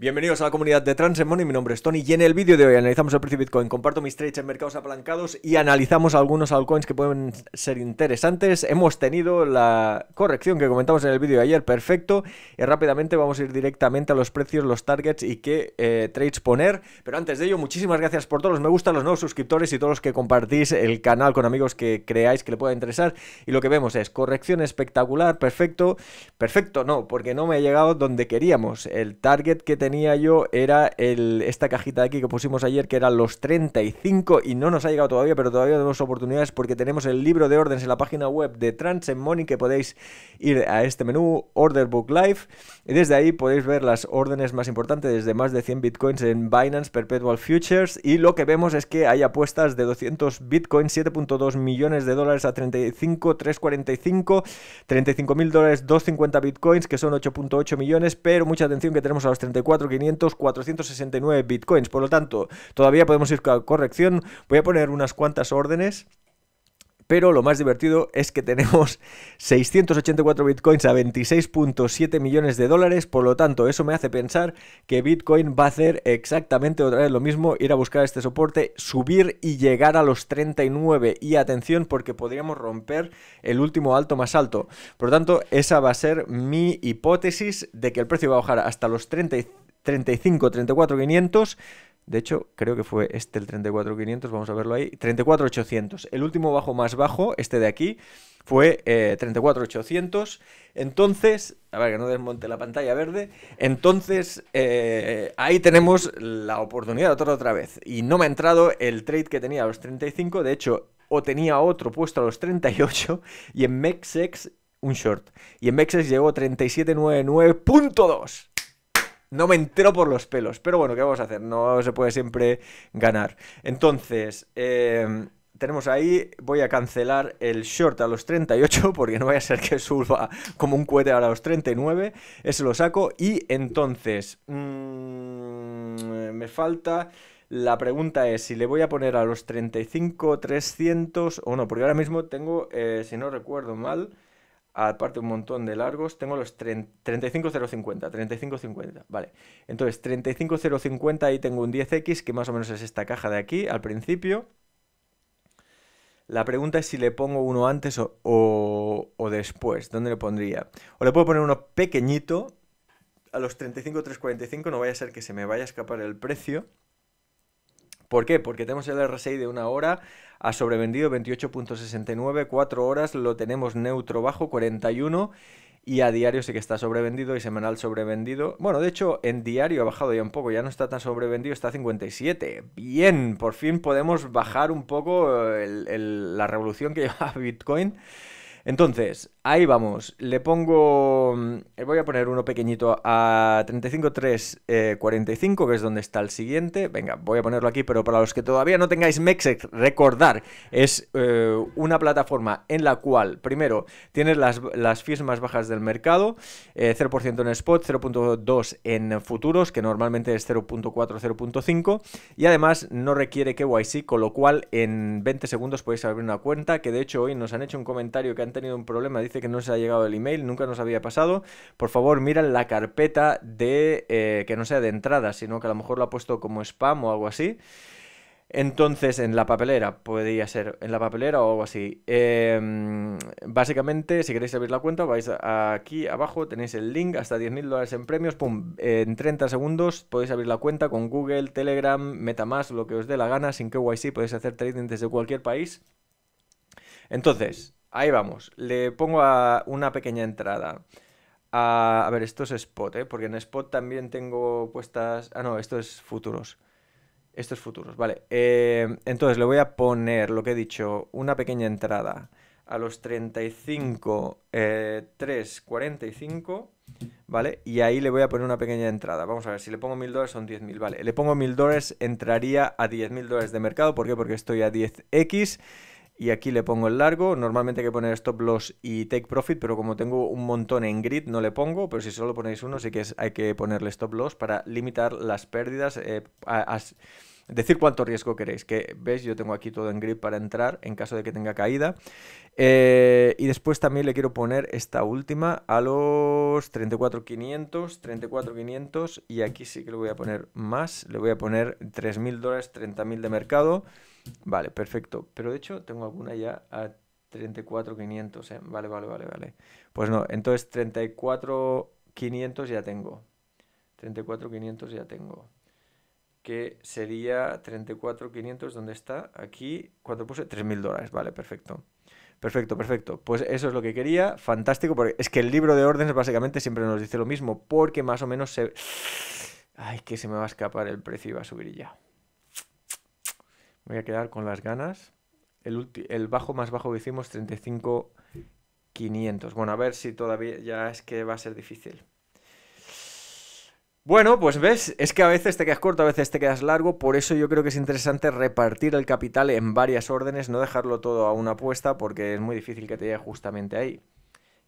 Bienvenidos a la comunidad de Transemony, mi nombre es Tony y en el vídeo de hoy analizamos el precio de Bitcoin, comparto mis trades en mercados apalancados y analizamos algunos altcoins que pueden ser interesantes. Hemos tenido la corrección que comentamos en el vídeo de ayer, perfecto, y eh, rápidamente vamos a ir directamente a los precios, los targets y qué eh, trades poner. Pero antes de ello, muchísimas gracias por todos los me gusta, los nuevos suscriptores y todos los que compartís el canal con amigos que creáis que le pueda interesar. Y lo que vemos es corrección espectacular, perfecto, perfecto no, porque no me ha llegado donde queríamos, el target que tenemos tenía yo era esta cajita de aquí que pusimos ayer, que eran los 35 y no nos ha llegado todavía, pero todavía tenemos oportunidades porque tenemos el libro de órdenes en la página web de Trans Money que podéis ir a este menú, Order Book Live, y desde ahí podéis ver las órdenes más importantes, desde más de 100 bitcoins en Binance Perpetual Futures, y lo que vemos es que hay apuestas de 200 bitcoins, 7.2 millones de dólares a 35, 345, 35 mil dólares, 250 bitcoins, que son 8.8 millones, pero mucha atención que tenemos a los 34 500, 469 bitcoins. Por lo tanto, todavía podemos ir con corrección. Voy a poner unas cuantas órdenes pero lo más divertido es que tenemos 684 bitcoins a 26.7 millones de dólares, por lo tanto eso me hace pensar que Bitcoin va a hacer exactamente otra vez lo mismo, ir a buscar este soporte, subir y llegar a los 39 y atención porque podríamos romper el último alto más alto. Por lo tanto, esa va a ser mi hipótesis de que el precio va a bajar hasta los 35 35, 34, 500. De hecho, creo que fue este el 34 500 vamos a verlo ahí, 34 800 El último bajo más bajo, este de aquí, fue 34 eh, 800 Entonces, a ver que no desmonte la pantalla verde, entonces eh, ahí tenemos la oportunidad otra otra vez. Y no me ha entrado el trade que tenía a los 35, de hecho, o tenía otro puesto a los 38 y en Mexex un short. Y en Mexex llegó 3799.2 no me entero por los pelos. Pero bueno, ¿qué vamos a hacer? No se puede siempre ganar. Entonces, em, tenemos ahí, voy a cancelar el short a los 38 porque no vaya a ser que suba como un cohete a los 39, Eso lo saco y entonces mm, me falta... La pregunta es si le voy a poner a los 35, 300 o no, porque ahora mismo tengo, eh, si no recuerdo mal, aparte un montón de largos, tengo los 35050, 3550, vale. Entonces, 35050 ahí tengo un 10X, que más o menos es esta caja de aquí, al principio. La pregunta es si le pongo uno antes o, o después, ¿dónde le pondría? O le puedo poner uno pequeñito, a los 35345, no vaya a ser que se me vaya a escapar el precio. ¿Por qué? Porque tenemos el RSI de una hora ha sobrevendido 28.69, 4 horas lo tenemos neutro bajo 41 y a diario sí que está sobrevendido y semanal sobrevendido. Bueno, de hecho en diario ha bajado ya un poco, ya no está tan sobrevendido, está a 57. Bien, por fin podemos bajar un poco la revolución que lleva Bitcoin. Entonces, Ahí vamos. Le pongo. Mm, eh, voy a poner uno pequeñito a 35.345, eh, que es donde está el siguiente. Venga, voy a ponerlo aquí, pero para los que todavía no tengáis Mexex, recordar, es eh, una plataforma en la cual, primero, tienes las, las fees más bajas del mercado: 0% en spot, 0.2 en futuros, que normalmente es 0.4, 0.5. Y además, no requiere KYC, con lo cual en 20 segundos podéis abrir una cuenta. Que de hecho, hoy nos han hecho un comentario que han tenido un problema. Dice que no se ha llegado el email, nunca nos había pasado. Por favor, mira la carpeta de eh, que no sea de entrada, sino que a lo mejor lo ha puesto como spam o algo así. Entonces, en la papelera, podría ser, en la papelera o algo así. Em, básicamente, si queréis abrir la cuenta, vais aquí abajo, tenéis el link hasta 10.000 dólares en premios, pum, en 30 segundos podéis abrir la cuenta con Google, Telegram, Metamask, lo que os dé la gana, sin que KYC, podéis hacer trading desde cualquier país. Entonces, Ahí vamos. Le pongo a una pequeña entrada. A, a ver, esto es spot, ¿eh? Porque en spot también tengo puestas... Ah, no, esto es futuros. Esto es futuros, vale. Eh, entonces le voy a poner lo que he dicho, una pequeña entrada a los 35, 3, 45, ¿vale? Y ahí le voy a poner una pequeña entrada. Vamos a ver, si le pongo mil dólares son 10.000, ¿vale? Le pongo mil dólares, entraría a 10.000 dólares de mercado. ¿Por qué? Porque estoy a 10x y aquí le pongo el largo. Normalmente hay que poner stop loss y take profit, pero como tengo un montón en grid no le pongo, pero si solo ponéis uno sí que hay que ponerle stop loss para limitar las pérdidas. Eh, decir cuánto riesgo queréis, que veis, yo tengo aquí todo en grid para entrar en caso de que tenga caída. Eh, y después también le quiero poner esta última a los 34.500, 34.500 y aquí sí que le voy a poner más, le voy a poner 3.000 dólares, 30.000 de mercado. Vale, perfecto. Pero de hecho tengo alguna ya a 34,500, ¿eh? Vale, vale, vale, vale. Pues no, entonces 34,500 ya tengo. 34,500 ya tengo. Que sería 34,500, ¿dónde está? Aquí, cuando puse? 3.000 dólares, vale, perfecto. Perfecto, perfecto. Pues eso es lo que quería. Fantástico, porque es que el libro de órdenes básicamente siempre nos dice lo mismo, porque más o menos se... Ay, que se me va a escapar el precio y va a subir ya voy a quedar con las ganas. El, el bajo más bajo que hicimos, 35,500. Bueno, a ver si todavía ya es que va a ser difícil. Bueno, pues ves, es que a veces te quedas corto, a veces te quedas largo, por eso yo creo que es interesante repartir el capital en varias órdenes, no dejarlo todo a una apuesta porque es muy difícil que te llegue justamente ahí.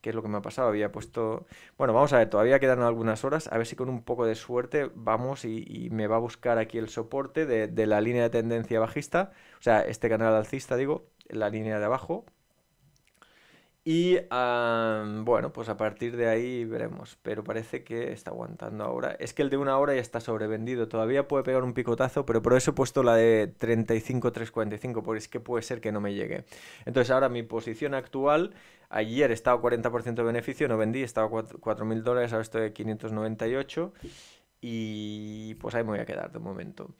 ¿Qué es lo que me ha pasado. Había puesto. Bueno, vamos a ver, todavía quedan algunas horas. A ver si con un poco de suerte vamos y, me va a buscar aquí el soporte de, de, la línea de tendencia bajista. O sea, este canal alcista, digo, la línea de abajo. Y bueno, pues a partir de ahí veremos. Pero parece que está aguantando ahora. Es que el de una hora ya está sobrevendido. Todavía puede pegar un picotazo, pero por eso he puesto la de 35-345, porque es que puede ser que no me llegue. Entonces ahora mi posición actual, ayer estaba 40% de beneficio, no vendí, estaba 4.000 dólares, ahora estoy de 598. Y pues ahí me voy a quedar de momento.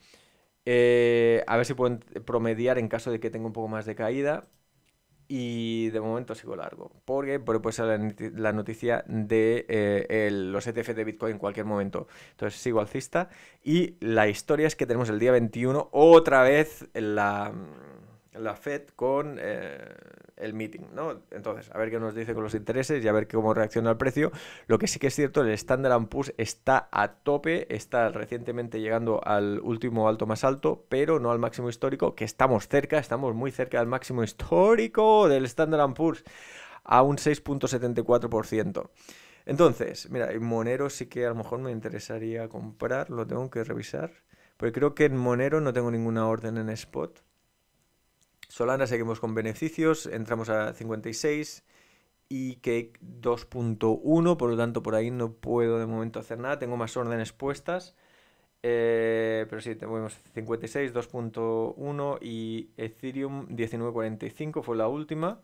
Eh, a ver si puedo promediar en caso de que tenga un poco más de caída, y de momento sigo largo, porque puede ser la noticia de eh, los ETF de Bitcoin en cualquier momento. Entonces sigo alcista. Y la historia es que tenemos el día 21 otra vez la, la Fed con eh, el meeting, ¿no? Entonces, a ver qué nos dice con los intereses y a ver cómo reacciona el precio. Lo que sí que es cierto, el Standard Poor's está a tope, está recientemente llegando al último alto más alto, pero no al máximo histórico, que estamos cerca, estamos muy cerca del máximo histórico del Standard Poor's a un 6.74%. Entonces, mira, en Monero sí que a lo mejor me interesaría comprar, lo tengo que revisar, porque creo que en Monero no tengo ninguna orden en spot. Solana seguimos con beneficios, entramos a 56 y que 2.1, por lo tanto por ahí no puedo de momento hacer nada, tengo más órdenes puestas, eh, pero sí, tenemos 56, 2.1 y Ethereum 1945 fue la última,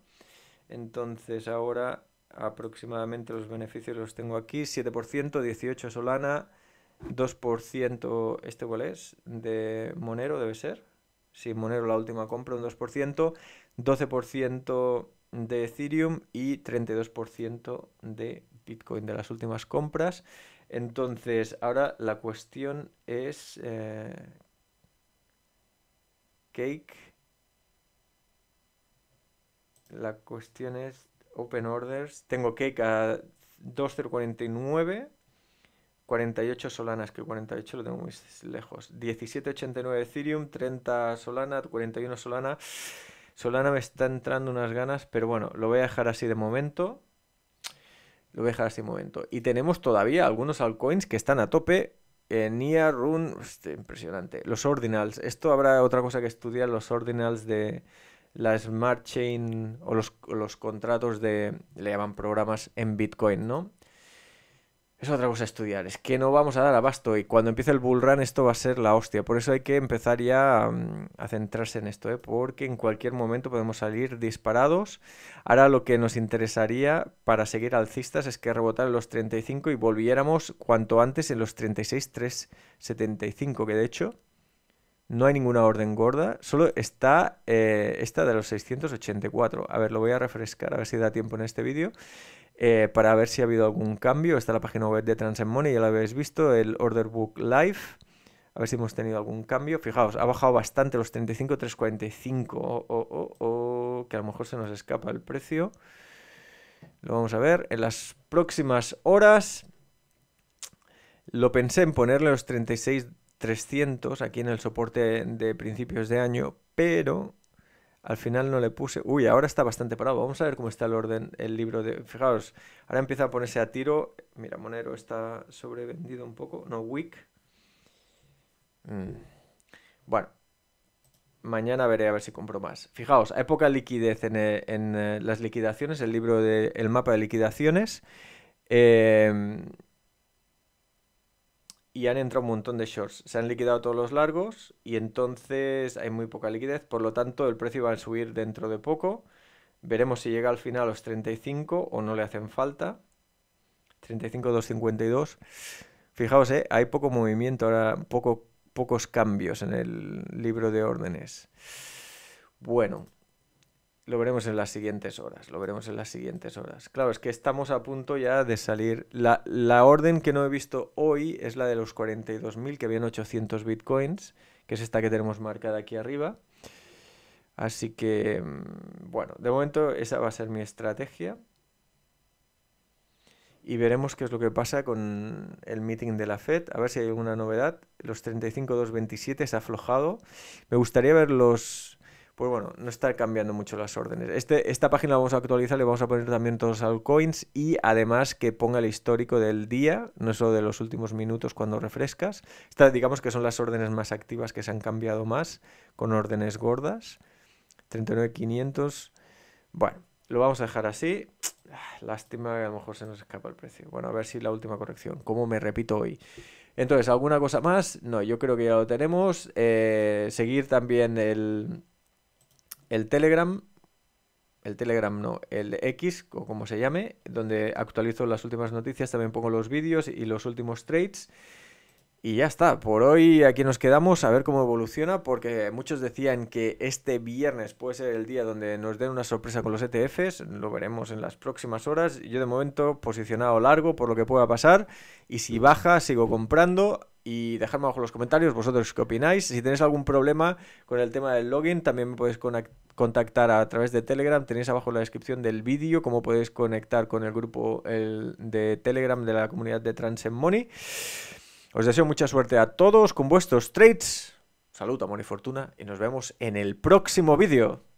entonces ahora aproximadamente los beneficios los tengo aquí, 7%, 18 Solana, 2% este cuál es, de Monero debe ser, si Monero la última compra, un 2%, 12% de Ethereum y 32% de Bitcoin de las últimas compras. Entonces, ahora la cuestión es... Eh, cake. La cuestión es Open Orders. Tengo Cake a 2.049 48 solanas, que 48 lo tengo muy lejos. 17,89 Ethereum, 30 solana, 41 solana. Solana me está entrando unas ganas, pero bueno, lo voy a dejar así de momento. Lo voy a dejar así de momento. Y tenemos todavía algunos altcoins que están a tope. Nia, Run, impresionante. Los Ordinals. Esto habrá otra cosa que estudiar, los Ordinals de la Smart Chain o los, o los contratos de, le llaman programas en Bitcoin, ¿no? es otra cosa estudiar. Es que no vamos a dar abasto y cuando empiece el bull esto va a ser la hostia. Por eso hay que empezar ya mm, a centrarse en esto, ¿eh? porque en cualquier momento podemos salir disparados. Ahora lo que nos interesaría para seguir alcistas es que rebotaran los 35 y volviéramos cuanto antes en los 36.375, que de hecho no hay ninguna orden gorda, solo está eh, esta de los 684. A ver, lo voy a refrescar, a ver si da tiempo en este vídeo. Eh, para ver si ha habido algún cambio. Está la página web de Transmoney Money, ya la habéis visto, el Order Book Live. A ver si hemos tenido algún cambio. Fijaos, ha bajado bastante los 35, 345. que a lo mejor se nos escapa el precio. Lo vamos a ver en las próximas horas. Lo pensé en ponerle los 36, aquí en el soporte de principios de año, pero al final no le puse. Uy, ahora está bastante parado. Vamos a ver cómo está el orden, el libro de. Fijaos, ahora empieza a ponerse a tiro. Mira, Monero está sobrevendido un poco. No, Wick. Mm. Bueno, mañana veré a ver si compro más. Fijaos, hay poca liquidez en, eh, eh, las liquidaciones, el libro de el mapa de liquidaciones. Eh, y han entrado un montón de shorts. Se han liquidado todos los largos y entonces hay muy poca liquidez, por lo tanto el precio va a subir dentro de poco. Veremos si llega al final a los 35 o no le hacen falta. 35,252. Fijaos, ¿eh? hay poco movimiento ahora, poco, pocos cambios en el libro de órdenes. Bueno, lo veremos en las siguientes horas, lo veremos en las siguientes horas. Claro, es que estamos a punto ya de salir. La, la orden que no he visto hoy es la de los 42.000, que habían 800 bitcoins, que es esta que tenemos marcada aquí arriba. Así que, mm, bueno, de momento esa va a ser mi estrategia. Y veremos qué es lo que pasa con el meeting de la Fed. A ver si hay alguna novedad. Los 35.227 se ha aflojado. Me gustaría ver los pues bueno, no está cambiando mucho las órdenes. Este, esta página la vamos a actualizar, le vamos a poner también todos los altcoins y además que ponga el histórico del día, no solo de los últimos minutos cuando refrescas. Estas digamos que son las órdenes más activas que se han cambiado más, con órdenes gordas. 39.500. Bueno, lo vamos a dejar así. Ah, lástima que a lo mejor se nos escapa el precio. Bueno, a ver si la última corrección, como me repito hoy. Entonces, ¿alguna cosa más? No, yo creo que ya lo tenemos. Eh, seguir también el el Telegram, el Telegram no, el X o como se llame, donde actualizo las últimas noticias, también pongo los vídeos y los últimos trades. Y ya está, por hoy aquí nos quedamos a ver cómo evoluciona, porque muchos decían que este viernes puede ser el día donde nos den una sorpresa con los ETFs, lo veremos en las próximas horas. Yo de momento posicionado largo por lo que pueda pasar, y si baja sigo comprando, y dejadme abajo en los comentarios vosotros qué opináis. Si tenéis algún problema con el tema del login, también me podéis contactar a través de Telegram. Tenéis abajo en la descripción del vídeo cómo podéis conectar con el grupo de Telegram de la comunidad de TransMoney. Money. Os deseo mucha suerte a todos con vuestros trades. Salud, amor y fortuna y nos vemos en el próximo vídeo.